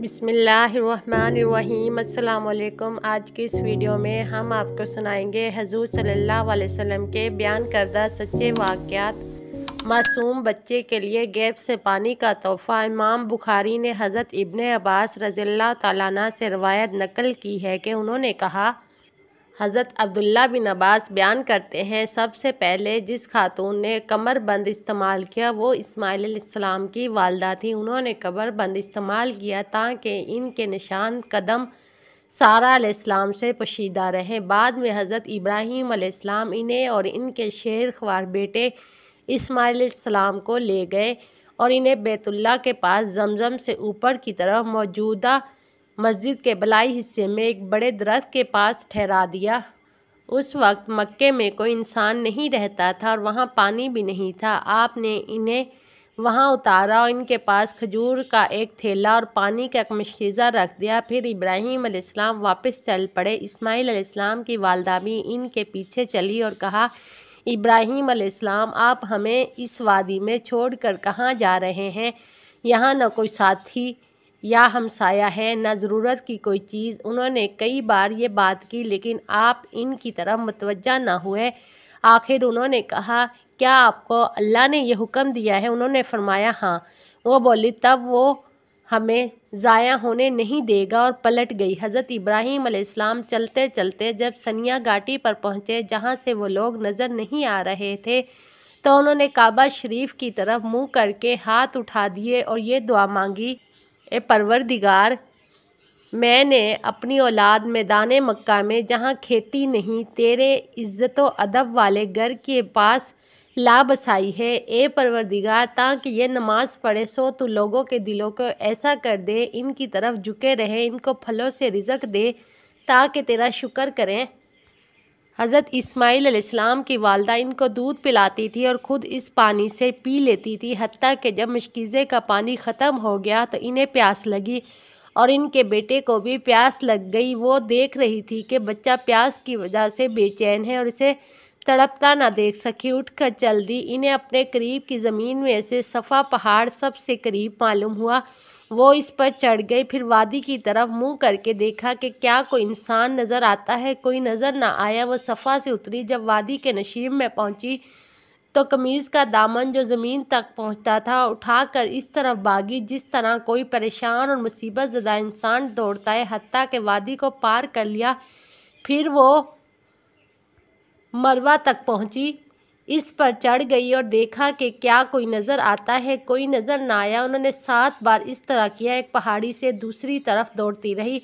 बिसमीम् अल्लाम आज की इस वीडियो में हम आपको सुनाएंगे हजूर सल्लल्लाहु अलैहि वसल्लम के बयान करदा सच्चे वाक़ात मासूम बच्चे के लिए गैप से पानी का तोहफ़ा इमाम बुखारी ने हज़रत इबन अब्बास रज़ल्ला ताला से रवायत नकल की है कि उन्होंने कहा हज़रत अब्दुल्ला बिन अब्बास बयान करते हैं सबसे पहले जिस खातून ने कमर बंद इस्तेमाल किया वो इस्माईलम की वालदा थी उन्होंने कमर बंद इस्तेमाल किया ताकि इनके निशान कदम सारा अलैहिस्सलाम से पशीदा रहें बाद में हज़रत इब्राहीम अलैहिस्सलाम इन्हें और इनके शेर ख्वार बेटे इस्माईलम को ले गए और इन्हें बैतुल्ला के पास जमजम से ऊपर की तरफ मौजूदा मस्जिद के भलाई हिस्से में एक बड़े दरख्त के पास ठहरा दिया उस वक्त मक्के में कोई इंसान नहीं रहता था और वहाँ पानी भी नहीं था आपने इन्हें वहाँ उतारा और इनके पास खजूर का एक थैला और पानी का एक मशीज़ा रख दिया फिर इब्राहीम अलैहिस्सलाम वापस चल पड़े इस्माईल अलैहिस्सलाम की वालदा भी इनके पीछे चली और कहा इब्राहिम अलैहिस्सलाम आप हमें इस वादी में छोड़ कर कहाँ जा रहे हैं यहाँ न कोई साथी या हमसाया है ना ज़रूरत की कोई चीज़ उन्होंने कई बार ये बात की लेकिन आप इनकी तरफ मतवजा ना हुए आखिर उन्होंने कहा क्या आपको अल्लाह ने यह हुक्म दिया है उन्होंने फरमाया हाँ वो बोली तब वो हमें ज़ाया होने नहीं देगा और पलट गई हज़रत इब्राहीम अलैहिस्सलाम चलते चलते जब सनिया घाटी पर पहुँचे जहाँ से वो लोग नज़र नहीं आ रहे थे तो उन्होंने काबा शरीफ की तरफ मुंह करके हाथ उठा दिए और ये दुआ मांगी ए परवरदिगार मैंने अपनी औलाद मैदान मक्का में जहाँ खेती नहीं तेरे इज़्ज़त अदब वाले घर के पास ला बसाई है ए परवरदिगार ताकि ये नमाज़ पढ़े सो तो लोगों के दिलों को ऐसा कर दे इनकी तरफ झुके रहे इनको फलों से रिजक दे ताकि तेरा शुक्र करें हज़रत इस्माईल अलैहिस्सलाम की वालदा इनको दूध पिलाती थी और ख़ुद इस पानी से पी लेती थी हती कि जब मशकीज़े का पानी ख़त्म हो गया तो इन्हें प्यास लगी और इनके बेटे को भी प्यास लग गई वो देख रही थी कि बच्चा प्यास की वजह से बेचैन है और इसे तड़पता ना देख सकी उठकर चल दी इन्हें अपने करीब की ज़मीन में से सफ़ा पहाड़ सबसे करीब मालूम हुआ वो इस पर चढ़ गई फिर वादी की तरफ मुंह करके देखा कि क्या कोई इंसान नज़र आता है कोई नज़र ना आया वह सफ़ा से उतरी जब वादी के नशीब में पहुंची तो कमीज़ का दामन जो ज़मीन तक पहुंचता था उठाकर इस तरफ भागी जिस तरह कोई परेशान और मुसीबत ज़दा इंसान दौड़ता है हती के वादी को पार कर लिया फिर वो मरवा तक पहुँची इस पर चढ़ गई और देखा कि क्या कोई नज़र आता है कोई नज़र ना आया उन्होंने सात बार इस तरह किया एक पहाड़ी से दूसरी तरफ दौड़ती रही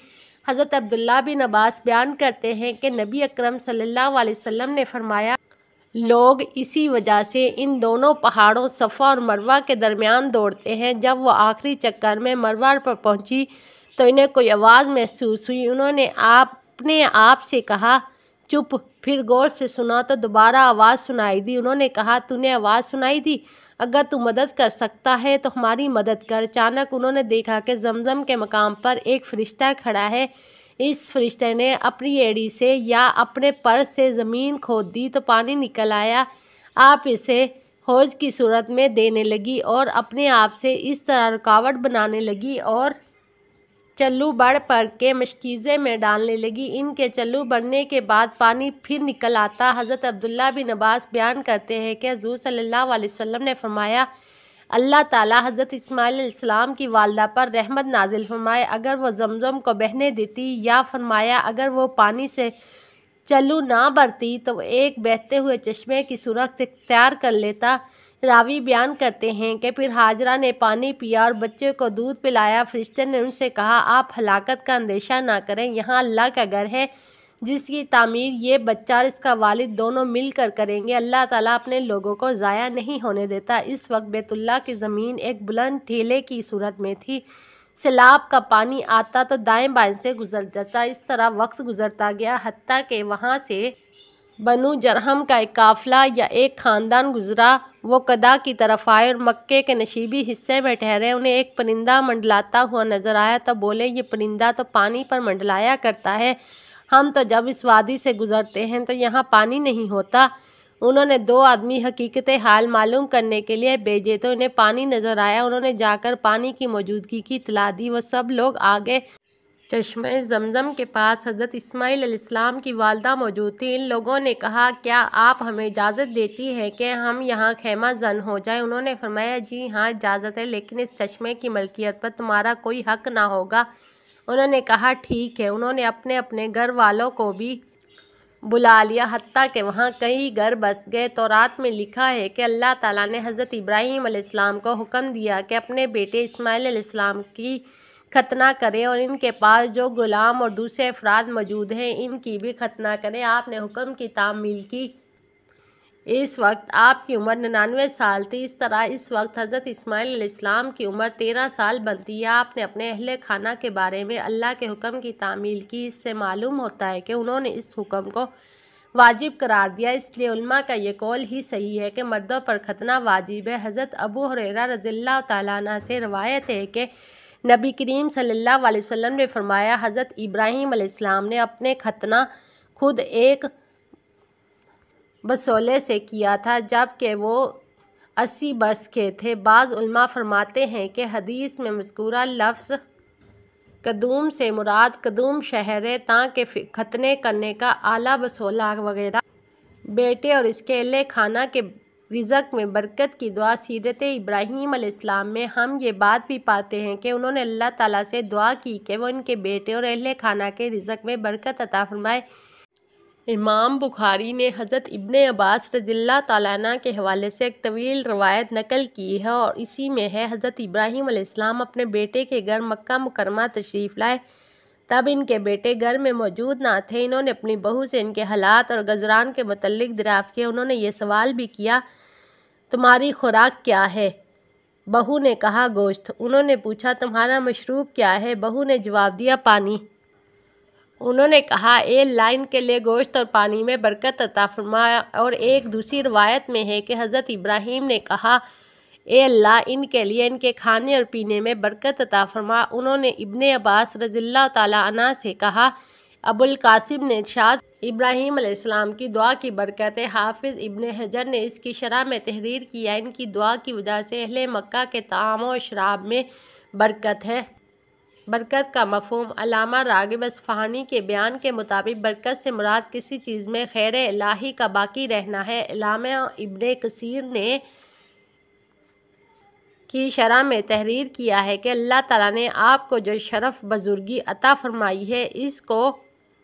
हज़रत अब्दुल्ला बिन अब्बास बयान करते हैं कि नबी अकरम सल्लल्लाहु अलैहि वसल्लम ने फरमाया लोग इसी वजह से इन दोनों पहाड़ों सफ़ा और मरवा के दरमियान दौड़ते हैं जब वह आखिरी चक्कर में मरवा पर पहुँची तो इन्हें कोई आवाज़ महसूस हुई उन्होंने आपने आप से कहा चुप फिर गौर से सुना तो दोबारा आवाज़ सुनाई दी उन्होंने कहा तूने आवाज़ सुनाई दी अगर तू मदद कर सकता है तो हमारी मदद कर अचानक उन्होंने देखा कि जमजम के मकाम पर एक फ़रिश्ता खड़ा है इस फरिश्ते ने अपनी एड़ी से या अपने पर्स से ज़मीन खोद दी तो पानी निकल आया आप इसे हौज की सूरत में देने लगी और अपने आप से इस तरह रुकावट बनाने लगी और चल्लू बढ़ पर के मशकीज़े में डालने लगी इनके चल्लू बढ़ने के बाद पानी फिर निकल आता हज़रत अब्दुल्ला बिन अब्बास बयान करते हैं कि हजूर सल्ला अलैहि ने फरमाया अल्लाह ताला हज़रत इस्माईसम की वालदा पर रहमत नाजिल फरमाए अगर वो जमज़म को बहने देती या फरमाया अगर वो पानी से चलू ना बढ़ती तो एक बहते हुए चश्मे की सूरत इख्तियार कर लेता रावी बयान करते हैं कि फिर हाजरा ने पानी पिया और बच्चे को दूध पिलाया फरिश्ते ने उनसे कहा आप हलाकत का अंदेशा ना करें यहाँ अल्लाह का घर है जिसकी तामीर ये बच्चा और इसका वालिद दोनों मिल कर करेंगे अल्लाह ताला अपने लोगों को ज़ाया नहीं होने देता इस वक्त बेतुल्ला की ज़मीन एक बुलंद ठेले की सूरत में थी सैलाब का पानी आता तो दाएं बाएं से गुजर जाता इस तरह वक्त गुजरता गया हती कि वहाँ से बनु जरहम का एक काफिला या एक ख़ानदान गुजरा वो कदा की तरफ आए और मक्के के नशीबी हिस्से में ठहरे उन्हें एक परिंदा मंडलाता हुआ नजर आया तब बोले ये परिंदा तो पानी पर मंडलाया करता है हम तो जब इस वादी से गुजरते हैं तो यहाँ पानी नहीं होता उन्होंने दो आदमी हकीकत हाल मालूम करने के लिए भेजे तो उन्हें पानी नजर आया उन्होंने जाकर पानी की मौजूदगी की इतला दी वह सब लोग आगे चश्म जमज़म के पास हज़रत इस्माईल इस्लाम की वालदा मौजूद थी इन लोगों ने कहा क्या आप हमें इजाज़त देती है कि हम यहाँ खेमा जन हो जाए उन्होंने फरमाया जी हाँ इजाज़त है लेकिन इस चश्मे की मलकियत पर तुम्हारा कोई हक ना होगा उन्होंने कहा ठीक है उन्होंने अपने अपने घर वालों को भी बुला लिया हती कि वहाँ कई घर बस गए तो रात में लिखा है कि अल्लाह ताला ने हज़रत इब्राहीम अलैहिस्सलाम को हुक्म दिया कि अपने बेटे इस्माईल अलैहिस्सलाम की खतना करें और इनके पास जो ग़ुलाम और दूसरे अफराद मौजूद हैं इनकी भी खतना करें आपने हुक्म की तामील की इस वक्त आपकी उम्र निन्यानवे साल थी इस तरह इस वक्त हज़रत इस्माईल इस्लाम की उम्र तेरह साल बनती है आपने अपने अहल खाना के बारे में अल्लाह के हुक्म की तामील की इससे मालूम होता है कि उन्होंने इस हुक्म को वाजिब करार दिया इसलिए उल्मा का ये कौल ही सही है कि मर्दों पर खतना वाजिब है हज़रत अबू हुररा रज़ील्ला तवायत से रवायत है कि नबी करीम सल्लल्लाहु अलैहि वसल्लम ने फरमाया हज़रत इब्राहीम अलैहिस्सलाम ने अपने खतना खुद एक बसोले से किया था जबकि वो अस्सी बरस के थे बाज़ फरमाते हैं कि हदीस में मस्कूरा लफ्ज़ कदूम से मुराद कदूम शहर है ताकि खतने करने का आला बसोला वगैरह बेटे और इसके अहले खाना के रिज़क में बरकत की दुआ सीरत इब्राहीम अलैहिस्सलाम में हम ये बात भी पाते हैं कि उन्होंने अल्लाह ताला से दुआ की कि वो इनके बेटे और अहल खाना के रिज़क में बरकत अता फरमाए इमाम बुखारी ने हज़रत इबन अब्बास रजील्ला तालाना के हवाले से एक तवील रवायत नकल की है और इसी में है हज़रत इब्राहीम अलैहिस्सलाम अपने बेटे के घर मक्का मुकरमा तशरीफ़ लाए तब इनके बेटे घर में मौजूद ना थे इन्होंने अपनी बहू से इनके हालात और गजरान के मतलब दराफ़ किए उन्होंने ये सवाल भी किया तुम्हारी खुराक क्या है बहू ने कहा गोश्त उन्होंने पूछा तुम्हारा मशरूब क्या है बहू ने जवाब दिया पानी उन्होंने कहा ए लाइन के लिए गोश्त और पानी में बरकत अता फरमाया और एक दूसरी रवायत में है कि हज़रत इब्राहीम ने कहा ए अल्लाह इनके लिए इनके खाने और पीने में बरकत अता फरमा उन्होंने इब्ने अब्बास रज़ील्ला तला से कहा अबुल कासिम ने शाद इब्राहिम अलैहिस्सलाम की दुआ की बरकत हाफिज़ इबन हजर ने इसकी शरह में तहरीर किया इनकी दुआ की वजह से अहल मक्का के ताम और शराब में बरकत है बरकत का मफहम अलामा रागिब असफ़हानी के बयान के मुताबिक बरकत से मुराद किसी चीज़ में खैर इलाही का बाकी रहना है अलामा इब्न कसीर ने की शरह में तहरीर किया है कि अल्लाह ताला ने आपको जो शरफ़ बुज़ुर्गी अता फरमाई है इसको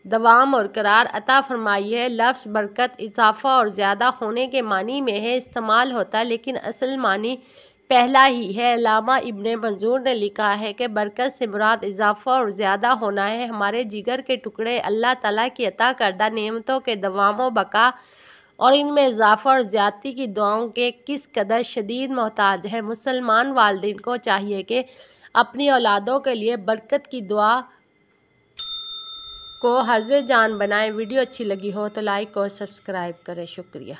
दवाम और करार अता फरमाई है लफ्ज़ बरकत इजाफ़ा और ज़्यादा होने के मानी में है इस्तेमाल होता लेकिन असल मानी पहला ही है अलामा इब्ने मंजूर ने लिखा है कि बरकत से मुराद इजाफ़ा और ज़्यादा होना है हमारे जिगर के टुकड़े अल्लाह ताला की अता करदा नेमतों के दवाम बका और इनमें इजाफ़ा और ज़्यादती की दुआओं के किस कदर शदीद मोहताज है मुसलमान वालदेन को चाहिए कि अपनी औलादों के लिए बरकत की दुआ को हर्ज जान बनाएं वीडियो अच्छी लगी हो तो लाइक और सब्सक्राइब करें शुक्रिया